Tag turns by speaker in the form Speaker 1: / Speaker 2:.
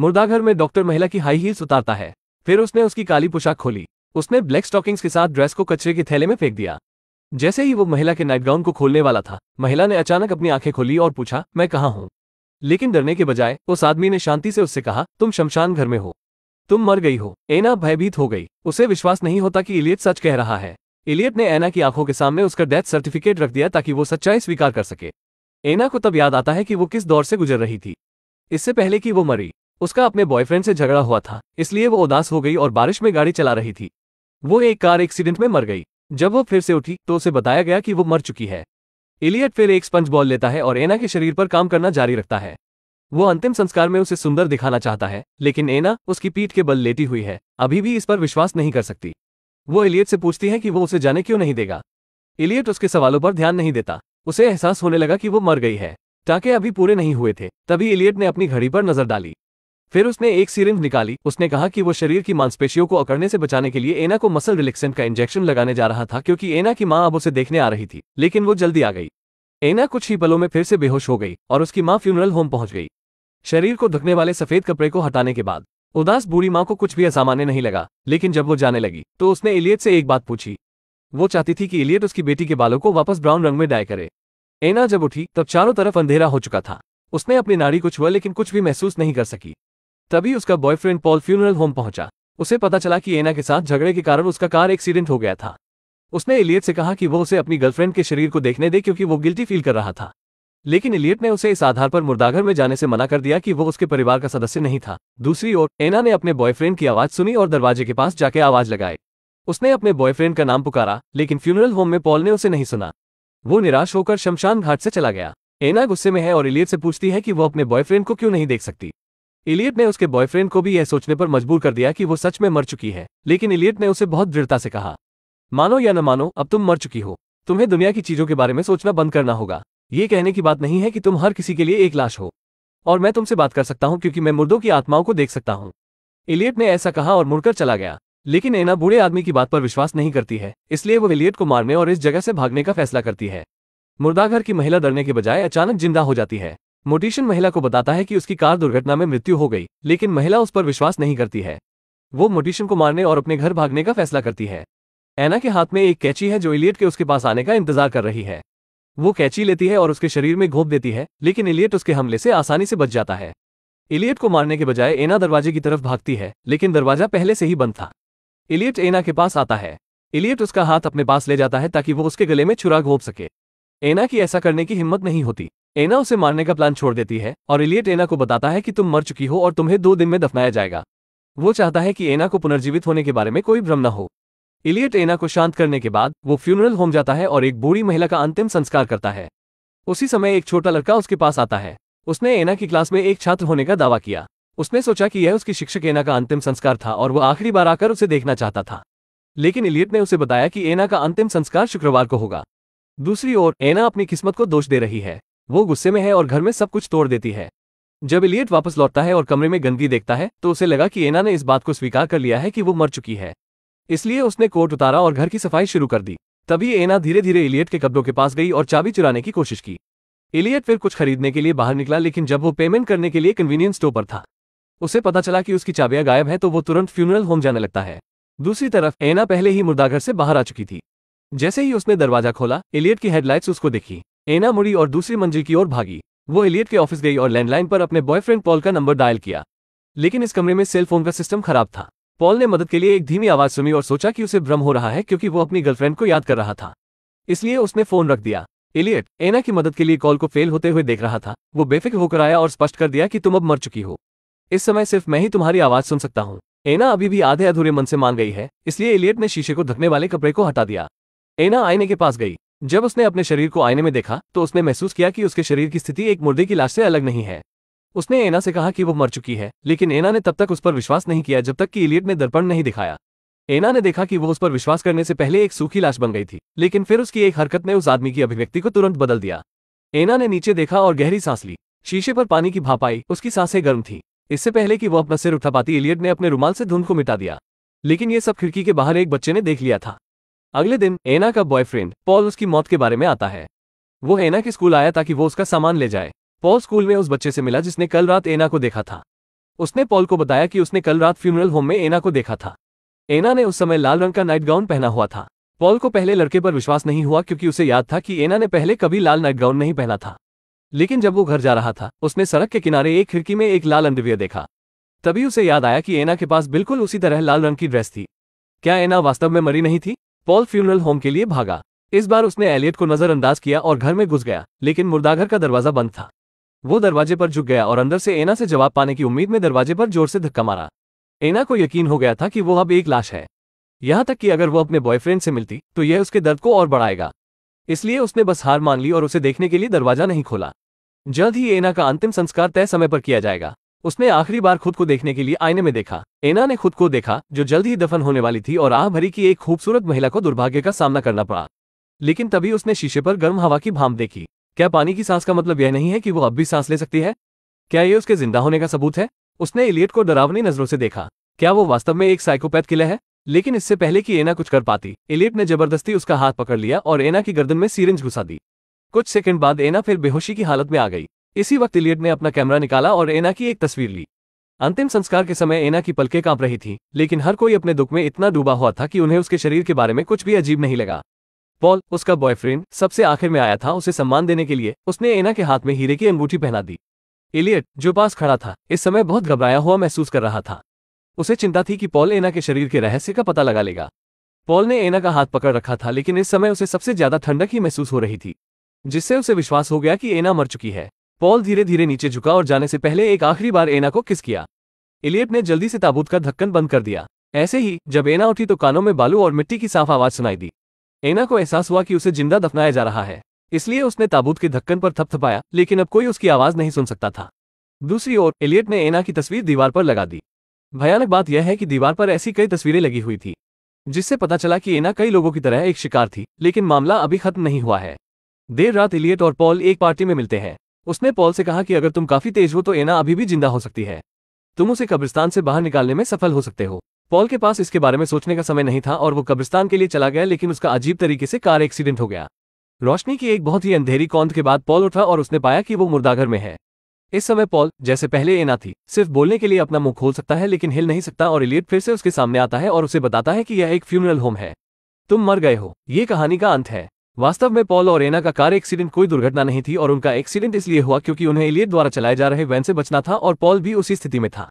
Speaker 1: मुर्दाघर में डॉक्टर महिला की हाई हील्स उतारता है फिर उसने उसकी काली पोशाक खोली उसने ब्लैक स्टॉकिंग्स के साथ ड्रेस को कचरे के थैले में फेंक दिया जैसे ही वो महिला के नाइटगाउन को खोलने वाला था महिला ने अचानक अपनी आंखें खोली और पूछा मैं कहाँ हूँ लेकिन डरने के बजाय उस आदमी ने शांति से उससे कहा तुम शमशान घर में हो तुम मर गई हो एना भयभीत हो गई उसे विश्वास नहीं होता कि इलियट सच कह रहा है इलियट ने एना की आंखों के सामने उसका डेथ सर्टिफिकेट रख दिया ताकि वो सच्चाई स्वीकार कर सके एना को तब याद आता है कि वो किस दौर से गुजर रही थी इससे पहले कि वो मरी उसका अपने बॉयफ्रेंड से झगड़ा हुआ था इसलिए वो उदास हो गई और बारिश में गाड़ी चला रही थी वो एक कार एक्सीडेंट में मर गई जब वो फिर से उठी तो उसे बताया गया कि वो मर चुकी है इलियट फिर एक स्पंज बॉल लेता है और एना के शरीर पर काम करना जारी रखता है वो अंतिम संस्कार में उसे सुंदर दिखाना चाहता है लेकिन एना उसकी पीठ के बल लेटी हुई है अभी भी इस पर विश्वास नहीं कर सकती वो इलियट से पूछती है कि वो उसे जाने क्यों नहीं देगा इलियट उसके सवालों पर ध्यान नहीं देता उसे एहसास होने लगा कि वो मर गई है टाके अभी पूरे नहीं हुए थे तभी इलियट ने अपनी घड़ी पर नजर डाली फिर उसने एक सीरिंज निकाली उसने कहा कि वो शरीर की मांसपेशियों को अकड़ने से बचाने के लिए एना को मसल रिलेक्सेंट का इंजेक्शन लगाने जा रहा था क्योंकि एना की माँ अब उसे देखने आ रही थी लेकिन वो जल्दी आ गई एना कुछ ही पलों में फिर से बेहोश हो गई और उसकी माँ फ्यूनरल होम पहुंच गई शरीर को धुकने वाले सफेद कपड़े को हटाने के बाद उदास बूढ़ी माँ को कुछ भी असामान्य नहीं लगा लेकिन जब वो जाने लगी तो उसने इलियट से एक बात पूछी वो चाहती थी कि इलियट उसकी बेटी के बालों को वापस ब्राउन रंग में डाय करे एना जब उठी तब चारों तरफ अंधेरा हो चुका था उसने अपनी नाड़ी को छुआ लेकिन कुछ भी महसूस नहीं कर सकी तभी उसका बॉयफ्रेंड पॉल फ्यूनरल होम पहुंचा उसे पता चला कि एना के साथ झगड़े के कारण उसका कार एक्सीडेंट हो गया था उसने इलियट से कहा कि वो उसे अपनी गर्लफ्रेंड के शरीर को देखने दे क्योंकि वो गिल्टी फील कर रहा था लेकिन इलियट ने उसे इस आधार पर मुर्दाघर में जाने से मना कर दिया कि वो उसके परिवार का सदस्य नहीं था दूसरी ओर एना ने अपने बॉयफ्रेंड की आवाज सुनी और दरवाजे के पास जाके आवाज लगाए उसने अपने बॉयफ्रेंड का नाम पुकारा लेकिन फ्यूनरल होम में पॉल ने उसे नहीं सुना वो निराश होकर शमशान घाट से चला गया एना गुस्से में है और इलियट से पूछती है कि वो अपने बॉयफ्रेंड को क्यों नहीं देख सकती इलियट ने उसके बॉयफ्रेंड को भी यह सोचने पर मजबूर कर दिया कि वो सच में मर चुकी है लेकिन इलियट ने उसे बहुत दृढ़ता से कहा मानो या न मानो अब तुम मर चुकी हो तुम्हें दुनिया की चीजों के बारे में सोचना बंद करना होगा ये कहने की बात नहीं है कि तुम हर किसी के लिए एक लाश हो और मैं तुमसे बात कर सकता हूँ क्योंकि मैं मुर्दों की आत्माओं को देख सकता हूँ इलियट ने ऐसा कहा और मुड़कर चला गया लेकिन एना बूढ़े आदमी की बात पर विश्वास नहीं करती है इसलिए वो इलियट को मारने और इस जगह से भागने का फैसला करती है मुर्दाघर की महिला डरने के बजाय अचानक जिंदा हो जाती है मोटिशन महिला को बताता है कि उसकी कार दुर्घटना में मृत्यु हो गई लेकिन महिला उस पर विश्वास नहीं करती है वो मोटिशन को मारने और अपने घर भागने का फैसला करती है एना के हाथ में एक कैची है जो इलियट के उसके पास आने का इंतजार कर रही है वो कैची लेती है और उसके शरीर में घोप देती है लेकिन इलियट उसके हमले से आसानी से बच जाता है इलियट को मारने के बजाय एना दरवाजे की तरफ भागती है लेकिन दरवाजा पहले से ही बंद था इलियट एना के पास आता है इलियट उसका हाथ अपने पास ले जाता है ताकि वो उसके गले में छुरा घोप सके एना की ऐसा करने की हिम्मत नहीं होती एना उसे मारने का प्लान छोड़ देती है और इलियट एना को बताता है कि तुम मर चुकी हो और तुम्हें दो दिन में दफनाया जाएगा वो चाहता है कि एना को पुनर्जीवित होने के बारे में कोई भ्रम न हो इलियट एना को शांत करने के बाद वो फ्यूनरल होम जाता है और एक बूढ़ी महिला का अंतिम संस्कार करता है उसी समय एक छोटा लड़का उसके पास आता है उसने एना की क्लास में एक छात्र होने का दावा किया उसने सोचा कि यह उसकी शिक्षक एना का अंतिम संस्कार था और वह आखिरी बार आकर उसे देखना चाहता था लेकिन इलियट ने उसे बताया कि एना का अंतिम संस्कार शुक्रवार को होगा दूसरी ओर एना अपनी किस्मत को दोष दे रही है वो गुस्से में है और घर में सब कुछ तोड़ देती है जब इलियट वापस लौटता है और कमरे में गंदगी देखता है तो उसे लगा कि एना ने इस बात को स्वीकार कर लिया है कि वो मर चुकी है इसलिए उसने कोट उतारा और घर की सफाई शुरू कर दी तभी एना धीरे धीरे इलियट के कपड़ों के पास गई और चाबी चुराने की कोशिश की इलियट फिर कुछ खरीदने के लिए बाहर निकला लेकिन जब वो पेमेंट करने के लिए कन्वीनियंस स्टोर पर था उसे पता चला कि उसकी चाबियां गायब हैं तो वो तुरंत फ्यूनरल होम जाने लगता है दूसरी तरफ एना पहले ही मुर्दाघर से बाहर आ चुकी थी जैसे ही उसने दरवाजा खोला इलियट की हेडलाइट्स उसको देखी एना मुड़ी और दूसरी मंजिल की ओर भागी वो एलियट के ऑफिस गई और लैंडलाइन पर अपने बॉयफ्रेंड पॉल का नंबर डायल किया लेकिन इस कमरे में सेल फोन का सिस्टम खराब था पॉल ने मदद के लिए एक धीमी आवाज सुनी और सोचा कि उसे भ्रम हो रहा है क्योंकि वो अपनी गर्लफ्रेंड को याद कर रहा था इसलिए उसने फोन रख दिया एलियट एना की मदद के लिए कॉल को फेल होते हुए देख रहा था वो बेफिक्र होकर आया और स्पष्ट कर दिया कि तुम अब मर चुकी हो इस समय सिर्फ मैं ही तुम्हारी आवाज सुन सकता हूँ एना अभी भी आधे अधूरे मन से मान गई है इसलिए एलियट ने शीशे को धकने वाले कपड़े को हटा दिया एना आईने के पास गई जब उसने अपने शरीर को आईने में देखा तो उसने महसूस किया कि उसके शरीर की स्थिति एक मुर्दे की लाश से अलग नहीं है उसने एना से कहा कि वो मर चुकी है लेकिन एना ने तब तक उस पर विश्वास नहीं किया जब तक कि इलियट ने दर्पण नहीं दिखाया एना ने देखा कि वो उस पर विश्वास करने से पहले एक सूखी लाश बन गई थी लेकिन फिर उसकी एक हरकत ने उस आदमी की अभिव्यक्ति को तुरंत बदल दिया एना ने नीचे देखा और गहरी सांस ली शीशे पर पानी की भाप आई उसकी सांसें गर्म थी इससे पहले कि वह अपना सिर उठा पाती इलियट ने अपने रुमाल से धुंध को मिटा दिया लेकिन ये सब खिड़की के बाहर एक बच्चे ने देख लिया था अगले दिन एना का बॉयफ्रेंड पॉल उसकी मौत के बारे में आता है वो एना के स्कूल आया ताकि वो उसका सामान ले जाए पॉल स्कूल में उस बच्चे से मिला जिसने कल रात एना को देखा था उसने पॉल को बताया कि उसने कल रात फ्यूनरल होम में एना को देखा था एना ने उस समय लाल रंग का नाइट गाउन पहना हुआ था पॉल को पहले लड़के पर विश्वास नहीं हुआ क्योंकि उसे याद था कि एना ने पहले कभी लाल नाइट गाउन नहीं पहना था लेकिन जब वो घर जा रहा था उसने सड़क के किनारे एक खिड़की में एक लाल अंडवियर देखा तभी उसे याद आया कि एना के पास बिल्कुल उसी तरह लाल रंग की ड्रेस थी क्या एना वास्तव में मरी नहीं थी पॉल फ्यूनरल होम के लिए भागा इस बार उसने एलियट को नजरअंदाज किया और घर में घुस गया लेकिन मुर्दाघर का दरवाजा बंद था वो दरवाजे पर झुक गया और अंदर से एना से जवाब पाने की उम्मीद में दरवाजे पर जोर से धक्का मारा एना को यकीन हो गया था कि वो अब एक लाश है यहां तक कि अगर वो अपने बॉयफ्रेंड से मिलती तो यह उसके दर्द को और बढ़ाएगा इसलिए उसने बस हार मान ली और उसे देखने के लिए दरवाजा नहीं खोला जल्द ही एना का अंतिम संस्कार तय समय पर किया जाएगा उसने आखिरी बार खुद को देखने के लिए आईने में देखा एना ने खुद को देखा जो जल्द ही दफन होने वाली थी और आह भरी की एक खूबसूरत महिला को दुर्भाग्य का सामना करना पड़ा लेकिन तभी उसने शीशे पर गर्म हवा की भाम देखी क्या पानी की सांस का मतलब यह नहीं है कि वो अब भी सांस ले सकती है क्या ये उसके जिंदा होने का सबूत है उसने इलियट को डरावनी नजरों से देखा क्या वो वास्तव में एक साइकोपैथ किला है लेकिन इससे पहले कि एना कुछ कर पाती इलियट ने जबरदस्ती उसका हाथ पकड़ लिया और एना की गर्दन में सीरेंज घुसा दी कुछ सेकंड बाद एना फिर बेहोशी की हालत में आ गई इसी वक्त इलियट ने अपना कैमरा निकाला और एना की एक तस्वीर ली अंतिम संस्कार के समय एना की पलकें कांप रही थी लेकिन हर कोई अपने दुख में इतना डूबा हुआ था कि उन्हें उसके शरीर के बारे में कुछ भी अजीब नहीं लगा पॉल उसका बॉयफ्रेंड सबसे आखिर में आया था उसे सम्मान देने के लिए उसने एना के हाथ में हीरे की अंगूठी पहना दी इलियट जो पास खड़ा था इस समय बहुत घबराया हुआ महसूस कर रहा था उसे चिंता थी कि पॉल एना के शरीर के रहस्य का पता लगा लेगा पॉल ने एना का हाथ पकड़ रखा था लेकिन इस समय उसे सबसे ज्यादा ठंडक ही महसूस हो रही थी जिससे उसे विश्वास हो गया कि एना मर चुकी है पॉल धीरे धीरे नीचे झुका और जाने से पहले एक आखिरी बार एना को किस किया इलियट ने जल्दी से ताबूत का धक्कन बंद कर दिया ऐसे ही जब एना उठी तो कानों में बालू और मिट्टी की साफ आवाज सुनाई दी एना को एहसास हुआ कि उसे जिंदा दफनाया जा रहा है इसलिए उसने ताबूत के धक्कन पर थपथपाया लेकिन अब कोई उसकी आवाज नहीं सुन सकता था दूसरी ओर एलियट ने एना की तस्वीर दीवार पर लगा दी भयानक बात यह है कि दीवार पर ऐसी कई तस्वीरें लगी हुई थी जिससे पता चला कि एना कई लोगों की तरह एक शिकार थी लेकिन मामला अभी खत्म नहीं हुआ है देर रात इलियट और पॉल एक पार्टी में मिलते हैं उसने पॉल से कहा कि अगर तुम काफी तेज हो तो एना अभी भी जिंदा हो सकती है तुम उसे कब्रिस्तान से बाहर निकालने में सफल हो सकते हो पॉल के पास इसके बारे में सोचने का समय नहीं था और वो कब्रिस्तान के लिए चला गया लेकिन उसका अजीब तरीके से कार एक्सीडेंट हो गया रोशनी की एक बहुत ही अंधेरी कौंध के बाद पॉल उठा और उसने पाया कि वो मुर्दाघर में है इस समय पॉल जैसे पहले एना थी सिर्फ बोलने के लिए अपना मुंह खोल सकता है लेकिन हिल नहीं सकता और इलियट फिर से उसके सामने आता है और उसे बताता है कि यह एक फ्यूनरल होम है तुम मर गए हो ये कहानी का अंत है वास्तव में पॉल और एना का कार एक्सीडेंट कोई दुर्घटना नहीं थी और उनका एक्सीडेंट इसलिए हुआ क्योंकि उन्हें इलियट द्वारा चलाए जा रहे वैन से बचना था और पॉल भी उसी स्थिति में था